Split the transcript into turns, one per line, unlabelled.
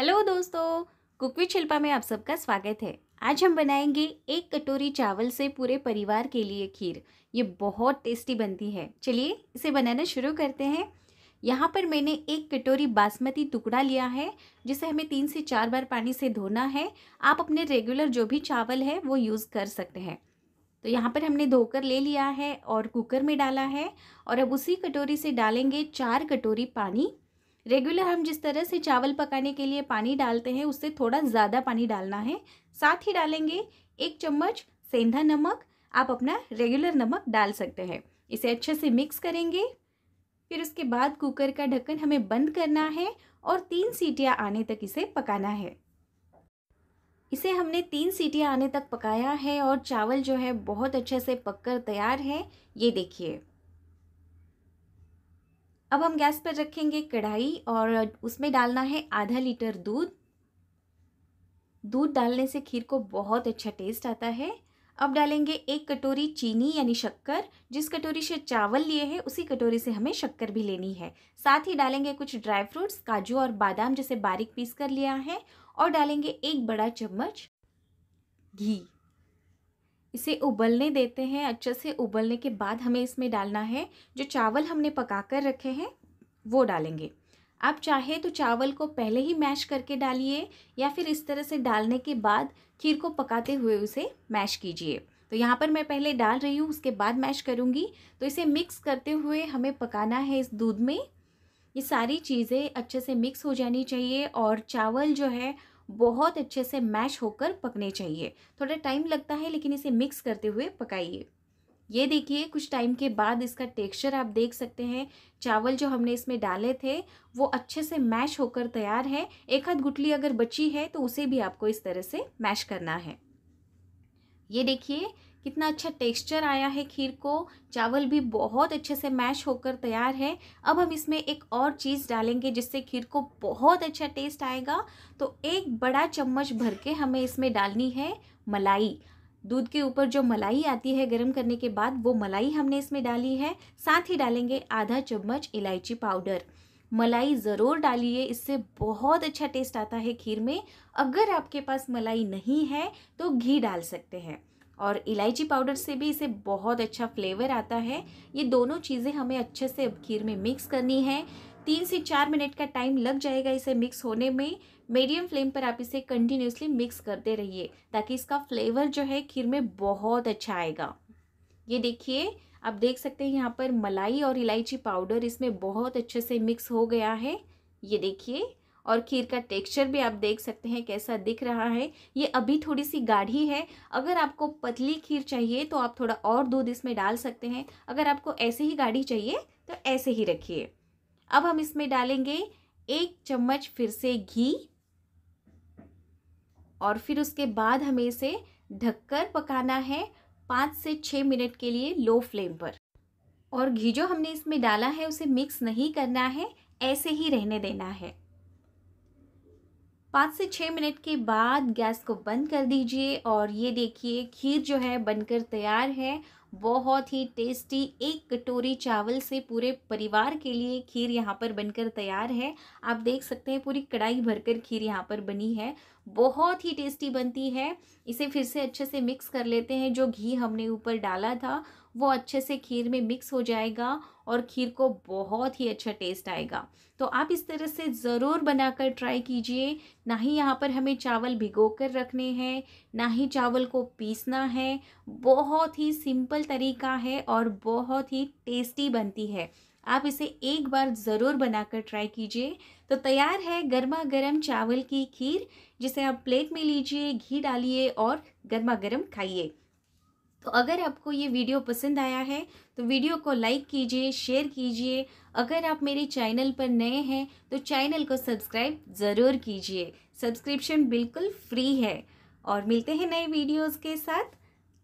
hello दोस्तों cook with Shilpa में आप सबका स्वागत है आज हम बनाएंगे एक कटोरी चावल से पूरे परिवार के लिए खीर ये बहुत टेस्टी बनती है चलिए इसे बनाना शुरू करते हैं यहाँ पर मैंने एक कटोरी बासमती टुकड़ा लिया है जिसे हमें तीन से चार बार पानी से धोना है आप अपने रेगुलर जो भी चावल है वो यूज़ कर सकते हैं तो यहाँ पर हमने धोकर ले लिया है और कुकर में डाला है और अब उसी कटोरी से डालेंगे चार कटोरी पानी रेगुलर हम जिस तरह से चावल पकाने के लिए पानी डालते हैं उससे थोड़ा ज़्यादा पानी डालना है साथ ही डालेंगे एक चम्मच सेंधा नमक आप अपना रेगुलर नमक डाल सकते हैं इसे अच्छे से मिक्स करेंगे फिर उसके बाद कुकर का ढक्कन हमें बंद करना है और तीन सीटियाँ आने तक इसे पकाना है इसे हमने तीन सीटियाँ आने तक पकाया है और चावल जो है बहुत अच्छे से पककर तैयार है ये देखिए अब हम गैस पर रखेंगे कढ़ाई और उसमें डालना है आधा लीटर दूध दूध डालने से खीर को बहुत अच्छा टेस्ट आता है अब डालेंगे एक कटोरी चीनी यानी शक्कर जिस कटोरी से चावल लिए हैं उसी कटोरी से हमें शक्कर भी लेनी है साथ ही डालेंगे कुछ ड्राई फ्रूट्स काजू और बादाम जैसे बारीक पीस कर लिया है और डालेंगे एक बड़ा चम्मच घी इसे उबलने देते हैं अच्छे से उबलने के बाद हमें इसमें डालना है जो चावल हमने पका कर रखे हैं वो डालेंगे आप चाहे तो चावल को पहले ही मैश करके डालिए या फिर इस तरह से डालने के बाद खीर को पकाते हुए उसे मैश कीजिए तो यहाँ पर मैं पहले डाल रही हूँ उसके बाद मैश करूँगी तो इसे मिक्स करते हुए हमें पकाना है इस दूध में ये सारी चीज़ें अच्छे से मिक्स हो जानी चाहिए और चावल जो है बहुत अच्छे से मैश होकर पकने चाहिए थोड़ा टाइम लगता है लेकिन इसे मिक्स करते हुए पकाइए ये देखिए कुछ टाइम के बाद इसका टेक्सचर आप देख सकते हैं चावल जो हमने इसमें डाले थे वो अच्छे से मैश होकर तैयार है एक हाथ गुटली अगर बची है तो उसे भी आपको इस तरह से मैश करना है ये देखिए कितना अच्छा टेक्सचर आया है खीर को चावल भी बहुत अच्छे से मैश होकर तैयार है अब हम इसमें एक और चीज़ डालेंगे जिससे खीर को बहुत अच्छा टेस्ट आएगा तो एक बड़ा चम्मच भर के हमें इसमें डालनी है मलाई दूध के ऊपर जो मलाई आती है गर्म करने के बाद वो मलाई हमने इसमें डाली है साथ ही डालेंगे आधा चम्मच इलायची पाउडर मलाई ज़रूर डालिए इससे बहुत अच्छा टेस्ट आता है खीर में अगर आपके पास मलाई नहीं है तो घी डाल सकते हैं और इलायची पाउडर से भी इसे बहुत अच्छा फ्लेवर आता है ये दोनों चीज़ें हमें अच्छे से खीर में मिक्स करनी है तीन से चार मिनट का टाइम लग जाएगा इसे मिक्स होने में मीडियम फ्लेम पर आप इसे कंटिन्यूसली मिक्स करते रहिए ताकि इसका फ्लेवर जो है खीर में बहुत अच्छा आएगा ये देखिए आप देख सकते हैं यहाँ पर मलाई और इलायची पाउडर इसमें बहुत अच्छे से मिक्स हो गया है ये देखिए और खीर का टेक्सचर भी आप देख सकते हैं कैसा दिख रहा है ये अभी थोड़ी सी गाढ़ी है अगर आपको पतली खीर चाहिए तो आप थोड़ा और दूध इसमें डाल सकते हैं अगर आपको ऐसे ही गाढ़ी चाहिए तो ऐसे ही रखिए अब हम इसमें डालेंगे एक चम्मच फिर से घी और फिर उसके बाद हमें इसे ढककर पकाना है पाँच से छः मिनट के लिए लो फ्लेम पर और घी जो हमने इसमें डाला है उसे मिक्स नहीं करना है ऐसे ही रहने देना है पाँच से छः मिनट के बाद गैस को बंद कर दीजिए और ये देखिए खीर जो है बनकर तैयार है बहुत ही टेस्टी एक कटोरी चावल से पूरे परिवार के लिए खीर यहाँ पर बनकर तैयार है आप देख सकते हैं पूरी कढ़ाई भरकर खीर यहाँ पर बनी है बहुत ही टेस्टी बनती है इसे फिर से अच्छे से मिक्स कर लेते हैं जो घी हमने ऊपर डाला था वो अच्छे से खीर में मिक्स हो जाएगा और खीर को बहुत ही अच्छा टेस्ट आएगा तो आप इस तरह से ज़रूर बनाकर ट्राई कीजिए ना ही यहाँ पर हमें चावल भिगो कर रखने हैं ना ही चावल को पीसना है बहुत ही सिंपल सिंपल तरीका है और बहुत ही टेस्टी बनती है आप इसे एक बार ज़रूर बनाकर ट्राई कीजिए तो तैयार है गर्मा गर्म चावल की खीर जिसे आप प्लेट में लीजिए घी डालिए और गर्मा गर्म खाइए तो अगर आपको ये वीडियो पसंद आया है तो वीडियो को लाइक कीजिए शेयर कीजिए अगर आप मेरे चैनल पर नए हैं तो चैनल को सब्सक्राइब ज़रूर कीजिए सब्सक्रिप्शन बिल्कुल फ्री है और मिलते हैं नए वीडियोज के साथ